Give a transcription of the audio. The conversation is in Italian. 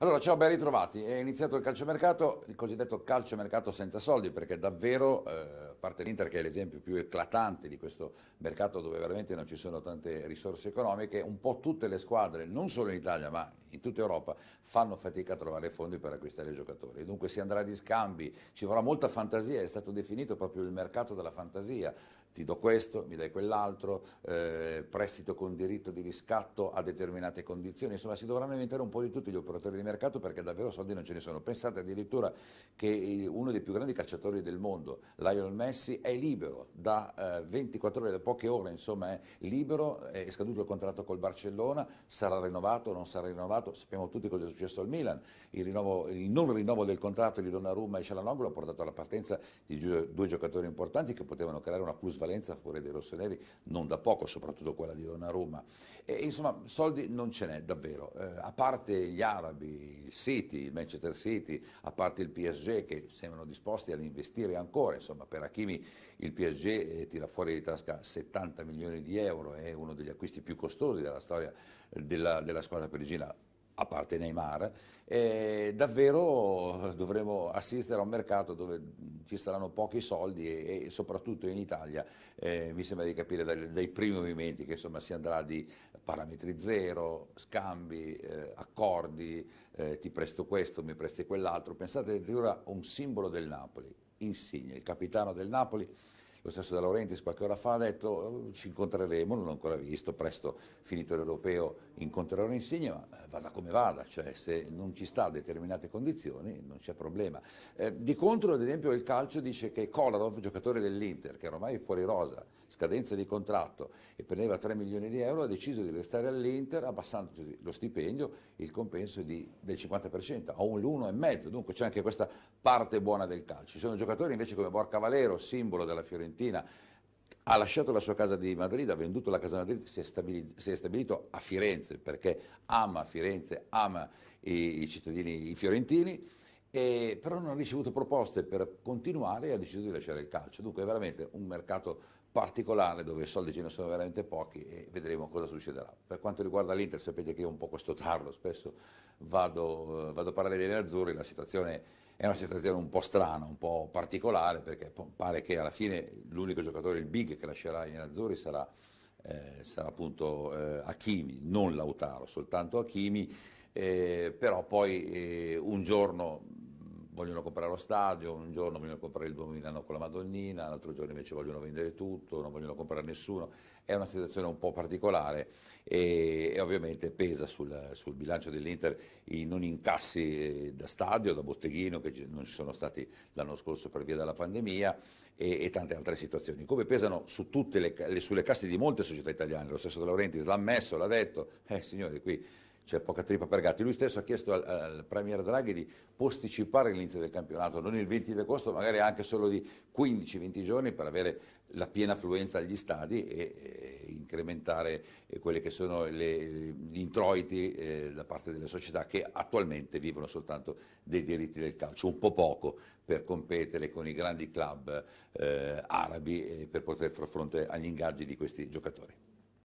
Allora, ciao, ben ritrovati. È iniziato il calciomercato, il cosiddetto calciomercato senza soldi, perché davvero, eh, a parte l'Inter che è l'esempio più eclatante di questo mercato dove veramente non ci sono tante risorse economiche, un po' tutte le squadre, non solo in Italia ma in tutta Europa fanno fatica a trovare fondi per acquistare i giocatori. Dunque si andrà di scambi, ci vorrà molta fantasia, è stato definito proprio il mercato della fantasia. Ti do questo, mi dai quell'altro, eh, prestito con diritto di riscatto a determinate condizioni. Insomma, si dovranno inventare un po' di tutti gli operatori di mercato perché davvero soldi non ce ne sono. Pensate addirittura che uno dei più grandi calciatori del mondo, Lionel Messi, è libero da eh, 24 ore, da poche ore, insomma, è libero, è scaduto il contratto col Barcellona, sarà rinnovato o non sarà rinnovato rinnovato, sappiamo tutti cosa è successo al Milan, il, rinnovo, il non rinnovo del contratto di Donnarumma e Cialanoglu ha portato alla partenza di due giocatori importanti che potevano creare una plusvalenza fuori favore dei rossoneri non da poco, soprattutto quella di Donnarumma. E, insomma, soldi non ce n'è davvero, eh, a parte gli arabi, il City, il Manchester City, a parte il PSG che sembrano disposti ad investire ancora, insomma, per Hakimi il PSG eh, tira fuori di tasca 70 milioni di euro, è uno degli acquisti più costosi della storia eh, della, della squadra perigina, a parte Neymar, eh, davvero dovremo assistere a un mercato dove ci saranno pochi soldi e, e soprattutto in Italia eh, mi sembra di capire dai, dai primi movimenti che insomma, si andrà di parametri zero, scambi, eh, accordi, eh, ti presto questo, mi presti quell'altro. Pensate addirittura a un simbolo del Napoli, Insigne, il capitano del Napoli lo stesso De Laurentiis qualche ora fa ha detto ci incontreremo, non l'ho ancora visto, presto finito l'europeo incontrerò Insigne, ma eh, vada come vada, cioè se non ci sta a determinate condizioni non c'è problema. Eh, di contro ad esempio il calcio dice che Kolarov, giocatore dell'Inter, che era ormai fuori rosa, scadenza di contratto e prendeva 3 milioni di euro, ha deciso di restare all'Inter abbassando lo stipendio, il compenso di, del 50% a un l'1,5, dunque c'è anche questa parte buona del calcio. Ci sono giocatori invece come Borca Valero, simbolo della Fiorentina, Fiorentina, ha lasciato la sua casa di Madrid, ha venduto la casa di Madrid, si è, si è, stabilito a Firenze perché ama Firenze, ama i, i cittadini i fiorentini, e, però non ha ricevuto proposte per continuare e ha deciso di lasciare il calcio. Dunque è veramente un mercato particolare dove i soldi ce ne sono veramente pochi e vedremo cosa succederà. Per quanto riguarda l'Inter, sapete che io un po' questo tarlo, spesso vado, eh, vado a parlare dei nerazzurri, la situazione è una situazione un po' strana, un po' particolare, perché pare che alla fine l'unico giocatore, il big, che lascerà i nerazzurri sarà, eh, sarà appunto eh, Hakimi, non Lautaro, soltanto Hakimi, eh, però poi eh, un giorno vogliono comprare lo stadio, un giorno vogliono comprare il Duomo Milano con la Madonnina, l'altro giorno invece vogliono vendere tutto, non vogliono comprare nessuno, è una situazione un po' particolare e, e ovviamente pesa sul, sul bilancio dell'Inter i non incassi eh, da stadio, da botteghino che non ci sono stati l'anno scorso per via della pandemia e, e tante altre situazioni, come pesano su le, le, sulle casse di molte società italiane, lo stesso De Laurentiis l'ha ammesso, l'ha detto, eh signori qui c'è poca trippa per gatti. Lui stesso ha chiesto al, al Premier Draghi di posticipare l'inizio del campionato, non il 20 di agosto, magari anche solo di 15-20 giorni per avere la piena affluenza agli stadi e, e incrementare eh, quelli che sono le, gli introiti eh, da parte delle società che attualmente vivono soltanto dei diritti del calcio, un po' poco per competere con i grandi club eh, arabi eh, per poter far fronte agli ingaggi di questi giocatori.